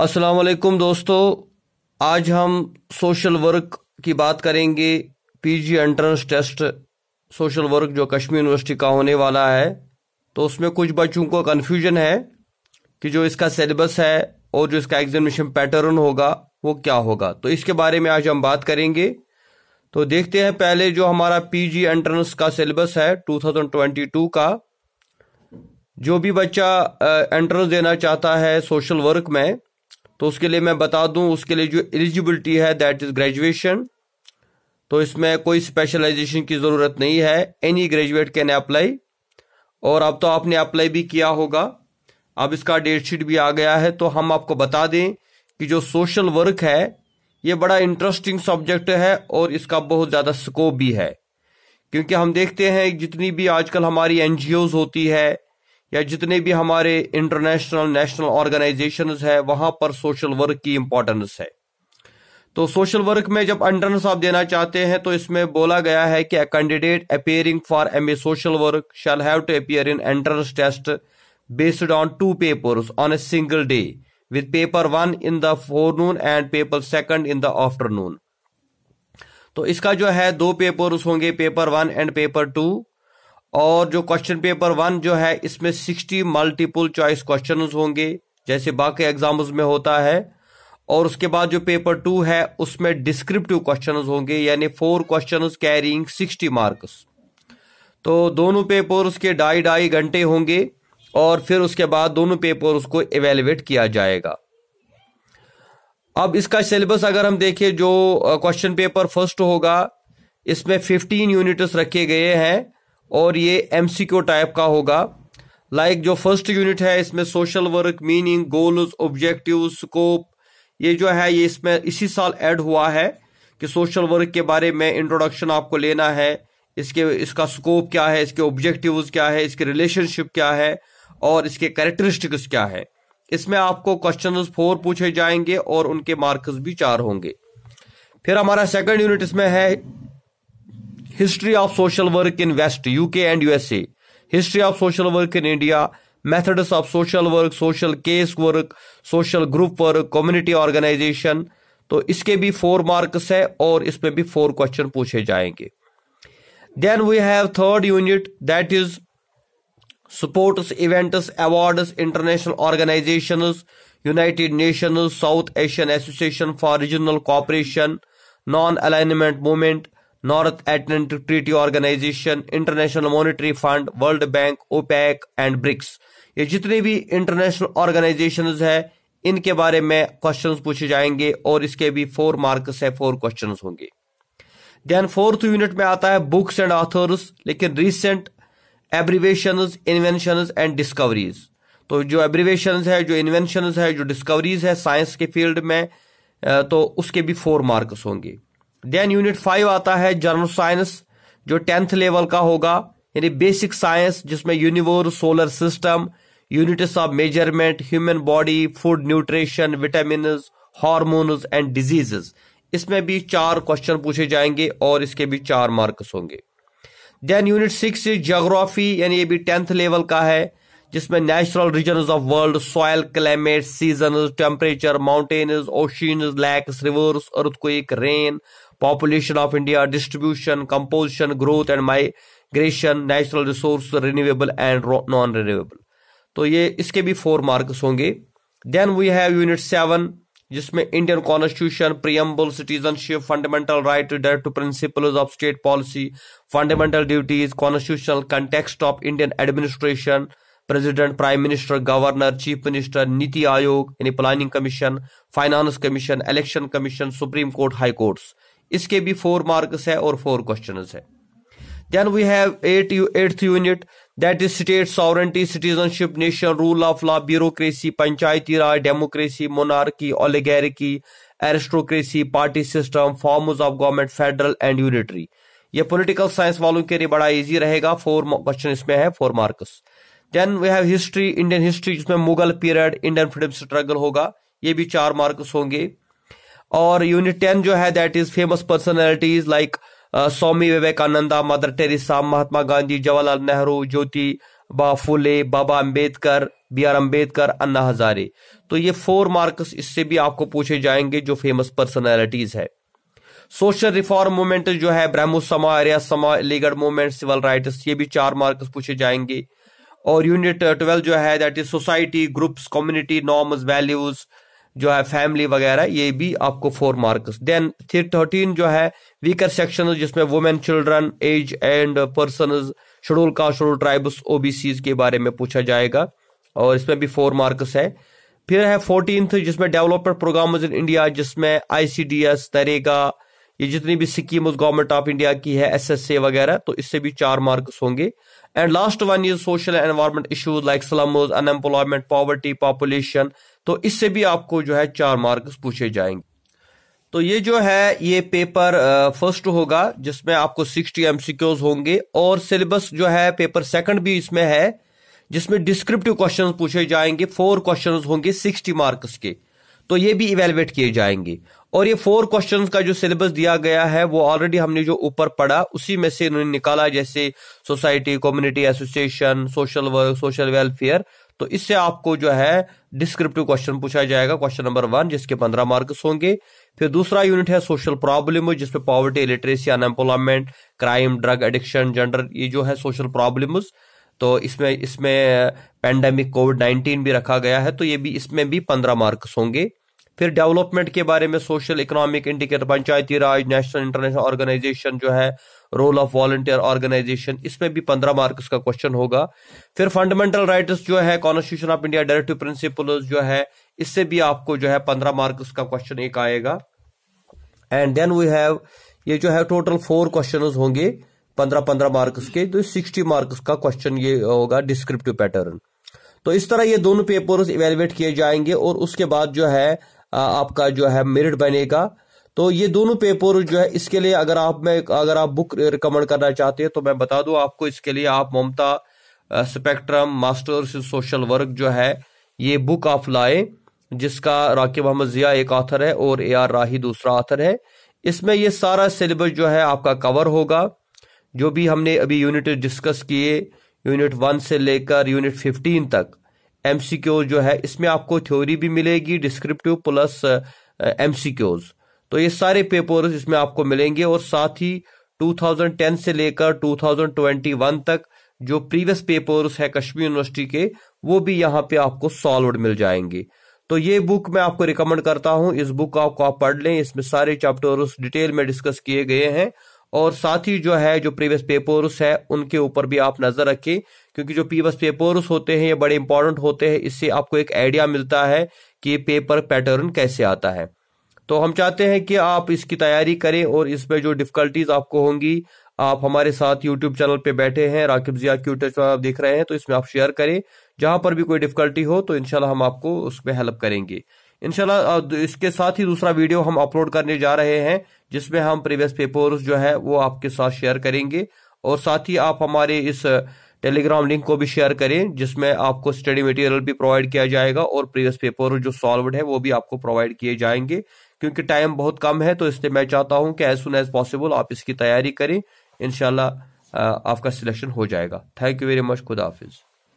अस्सलाम वालेकुम दोस्तों आज हम सोशल वर्क की बात करेंगे PG entrance test social work जो कश्मीर यूनिवर्सिटी का होने वाला है तो उसमें कुछ बच्चों को कन्फ्यूजन है कि जो इसका सिलेबस है और जो इसका एग्जामिनेशन पैटर्न होगा वो क्या होगा तो इसके बारे में आज हम बात करेंगे तो देखते हैं पहले जो हमारा पीजी एंट्रेंस का सिलेबस है 2022 का जो भी बच्चा एंट्रेंस देना चाहता है सोशल वर्क में तो उसके लिए मैं बता दूं उसके लिए जो एलिजिबिलिटी है दैट इज ग्रेजुएशन तो इसमें कोई स्पेशलाइजेशन की जरूरत नहीं है एनी ग्रेजुएट कैन अप्लाई और अब तो आपने अप्लाई भी किया होगा अब इसका डेट शीट भी आ गया है तो हम आपको बता दें कि जो सोशल वर्क है ये बड़ा इंटरेस्टिंग सब्जेक्ट है और इसका बहुत ज़्यादा स्कोप भी है क्योंकि हम देखते हैं जितनी भी आजकल हमारी एनजीओज होती है या जितने भी हमारे इंटरनेशनल नेशनल ऑर्गेनाइजेशन है वहां पर सोशल वर्क की इंपॉर्टेंस है तो सोशल वर्क में जब एंट्रेंस आप देना चाहते हैं तो इसमें बोला गया है कि a candidate appearing for M A social work shall have to appear in entrance test based on two papers on a single day with paper one in the forenoon and paper second in the afternoon तो इसका जो है दो papers होंगे paper one and paper two और जो question paper one जो है इसमें सिक्सटी मल्टीपल चॉइस क्वेश्चन होंगे जैसे बाकी एग्जाम्स में होता है और उसके बाद जो पेपर टू है उसमें डिस्क्रिप्टिव क्वेश्चन होंगे यानी four question carrying sixty marks तो दोनों पेपर उसके ढाई ढाई घंटे होंगे और फिर उसके बाद दोनों पेपर उसको एवेलुएट किया जाएगा अब इसका सिलेबस अगर हम देखें जो क्वेश्चन पेपर फर्स्ट होगा इसमें 15 यूनिट्स रखे गए हैं और ये एमसीक्यू टाइप का होगा लाइक like जो फर्स्ट यूनिट है इसमें social work meaning goals objective scope ये जो है ये इसमें इसी साल ऐड हुआ है कि सोशल वर्क के बारे में इंट्रोडक्शन आपको लेना है इसके इसका स्कोप क्या है इसके ऑब्जेक्टिव क्या है इसके रिलेशनशिप क्या है और इसके कैरेक्टरिस्टिक्स क्या है इसमें आपको क्वेश्चन फोर पूछे जाएंगे और उनके मार्क्स भी चार होंगे फिर हमारा सेकंड यूनिट इसमें है history of social work in west UK and USA history of social work in India methods of social work social case work social group work community organization तो इसके भी फोर मार्क्स है और इसमें भी four question पूछे जाएंगे then we have third unit that is sports events awards international organization United Nations South Asian Association for Regional Cooperation non alignment movement North Atlantic Treaty Organization International Monetary Fund World Bank OPEC and BRICS ये जितने भी international organisation है इनके बारे में question पूछे जाएंगे और इसके भी फोर मार्क्स है फोर क्वेश्चन होंगे देन फोर्थ यूनिट में आता है बुक्स एंड ऑथर्स लेकिन recent abbreviation invention and discoveries तो जो एब्रीवेशन है जो इन्वेंशन है जो डिस्कवरीज है साइंस के फील्ड में तो उसके भी फोर मार्क्स होंगे देन यूनिट फाइव आता है जर्नल साइंस जो टेंथ लेवल का होगा यानी बेसिक साइंस जिसमें universe solar system units of measurement human body food nutrition vitamin hormones and diseases इसमें भी चार क्वेश्चन पूछे जाएंगे और इसके भी चार मार्क्स होंगे देन यूनिट सिक्स जोग्राफी यानी ये भी टेंथ लेवल का है जिसमें natural region of world soil climate season temperature mountain ocean lakes rivers earthquake rain population of India distribution composition growth and migration natural resource renewable and non renewable तो ये इसके भी फोर मार्क्स होंगे then we have unit seven जिसमें Indian constitution preamble citizenship fundamental right directive principle of state policy fundamental duties constitutional context of Indian administration president prime minister governor chief minister नीति आयोग यानी planning commission finance commission election commission Supreme Court High Courts इसके भी four marks है और four question है then we have eight eighth unit that is state sovereignty citizenship nation rule of law bureaucracy panchayati raj democracy monarchy oligarchy aristocracy party system forms of government federal and unitary ये political science वालों के लिए बड़ा easy रहेगा four question इसमें है four marks then we have history Indian history जिसमें Mughal period Indian freedom struggle होगा ये भी चार मार्क्स होंगे और यूनिट टेन जो है that is famous personalities like Swami Vivekananda Mother Teresa Mahatma Gandhi Jawaharlal Nehru Jyotiba Phule Baba Ambedkar B R Ambedkar Anna Hazare तो ये फोर मार्क्स इससे भी आपको पूछे जाएंगे जो फेमस पर्सनैलिटीज है सोशल रिफॉर्म मूवमेंट जो है ब्रह्मो समा आर्या समा अलीगढ़ मूवमेंट सिविल राइट्स ये भी चार मार्क्स पूछे जाएंगे और यूनिट ट्वेल्व uh, जो है that is society groups community norms values जो है फैमिली वगैरह ये भी आपको फोर मार्क्स देन थर्टीन जो है वीकर सेक्शन जिसमें women children age and person scheduled caste scheduled tribes OBC के बारे में पूछा जाएगा और इसमें भी फोर मार्क्स है फिर है फोर्टीन जिसमें डेवलपमेंट प्रोग्राम इन इंडिया जिसमें आईसीडीएस तरेगा ये जितनी भी स्कीम गवर्नमेंट ऑफ इंडिया की है एसएसए वगैरह तो इससे भी चार मार्क्स होंगे and last one is social environment issues like slums unemployment poverty population तो इससे भी आपको जो है चार मार्क्स पूछे जाएंगे तो ये जो है ये पेपर फर्स्ट होगा जिसमें आपको सिक्सटी एमसीक्यूज होंगे और सिलेबस जो है पेपर सेकंड भी इसमें है जिसमें डिस्क्रिप्टिव क्वेश्चंस पूछे जाएंगे फोर क्वेश्चंस होंगे सिक्सटी मार्क्स के तो ये भी इवेलुएट किए जाएंगे और ये फोर क्वेश्चंस का जो सिलेबस दिया गया है वो ऑलरेडी हमने जो ऊपर पढ़ा उसी में से इन्होंने निकाला जैसे society community association social work social welfare तो इससे आपको जो है डिस्क्रिप्टिव क्वेश्चन पूछा जाएगा क्वेश्चन नंबर वन जिसके पंद्रह मार्क्स होंगे फिर दूसरा यूनिट है सोशल प्रॉब्लम जिसमें poverty literacy unemployment crime drug addiction gender ये जो है सोशल प्रॉब्लम्स तो इसमें इसमें पेंडेमिक कोविड नाइन्टीन भी रखा गया है तो ये भी इसमें भी पंद्रह मार्क्स होंगे फिर डेवलपमेंट के बारे में social economic indicator panchayati raj national international organization जो है रोल ऑफ वॉलंटियर ऑर्गेनाइजेशन इसमें भी पंद्रह मार्क्स का क्वेश्चन होगा फिर फंडामेंटल राइट्स जो है constitution of India directive principle जो है इससे भी आपको जो है पंद्रह मार्क्स का क्वेश्चन एक आएगा एंड देन वी हैव ये जो है टोटल फोर क्वेश्चन होंगे पंद्रह पंद्रह मार्क्स के तो सिक्सटी मार्क्स का क्वेश्चन ये होगा डिस्क्रिप्टिव पैटर्न तो इस तरह ये दोनों पेपर्स इवेलुएट किए जाएंगे और उसके बाद जो है आपका जो है मेरिट बनेगा तो ये दोनों पेपर जो है इसके लिए अगर आप मैं अगर आप बुक रिकमेंड करना चाहते हैं तो मैं बता दूं आपको इसके लिए आप ममता spectrum masters in social work जो है ये बुक आप लाए जिसका राकेब अहमद जिया एक ऑथर है और ए आर राही दूसरा ऑथर है इसमें ये सारा सिलेबस जो है आपका कवर होगा जो भी हमने अभी यूनिट डिस्कस किए यूनिट वन से लेकर यूनिट फिफ्टीन तक एमसीक्यूज जो है इसमें आपको थ्योरी भी मिलेगी डिस्क्रिप्टिव प्लस एमसीक्यूज तो ये सारे पेपर्स इसमें आपको मिलेंगे और साथ ही 2010 से लेकर 2021 तक जो प्रीवियस पेपर्स है कश्मीर यूनिवर्सिटी के वो भी यहाँ पे आपको सॉल्व मिल जाएंगे तो ये बुक मैं आपको रिकमेंड करता हूं इस बुक आपको आप पढ़ लें इसमें सारे चैप्टर्स डिटेल में डिस्कस किए गए हैं और साथ ही जो है जो प्रीवियस पेपोरस है उनके ऊपर भी आप नजर रखें क्योंकि जो प्रीवियस पेपोरस होते हैं ये बड़े इंपॉर्टेंट होते हैं इससे आपको एक आइडिया मिलता है कि पेपर पैटर्न कैसे आता है तो हम चाहते हैं कि आप इसकी तैयारी करें और इसमें जो डिफिकल्टीज आपको होंगी आप हमारे साथ यूट्यूब चैनल पे बैठे हैं राकिब जिया की यूट्यूब चैनल आप देख रहे हैं तो इसमें आप शेयर करें जहां पर भी कोई डिफिकल्टी हो तो इनशाला हम आपको उसमें हेल्प करेंगे इनशाला इसके साथ ही दूसरा वीडियो हम अपलोड करने जा रहे हैं जिसमें हम प्रीवियस पेपर्स जो है वो आपके साथ शेयर करेंगे और साथ ही आप हमारे इस टेलीग्राम लिंक को भी शेयर करें जिसमें आपको स्टडी मटेरियल भी प्रोवाइड किया जाएगा और प्रीवियस पेपर जो सॉल्व है वो भी आपको प्रोवाइड किए जाएंगे क्योंकि टाइम बहुत कम है तो इसलिए मैं चाहता हूं कि एज सुन एज पॉसिबल आप इसकी तैयारी करें इनशाला आपका सिलेक्शन हो जाएगा थैंक यू वेरी मच खुदा हाफिज़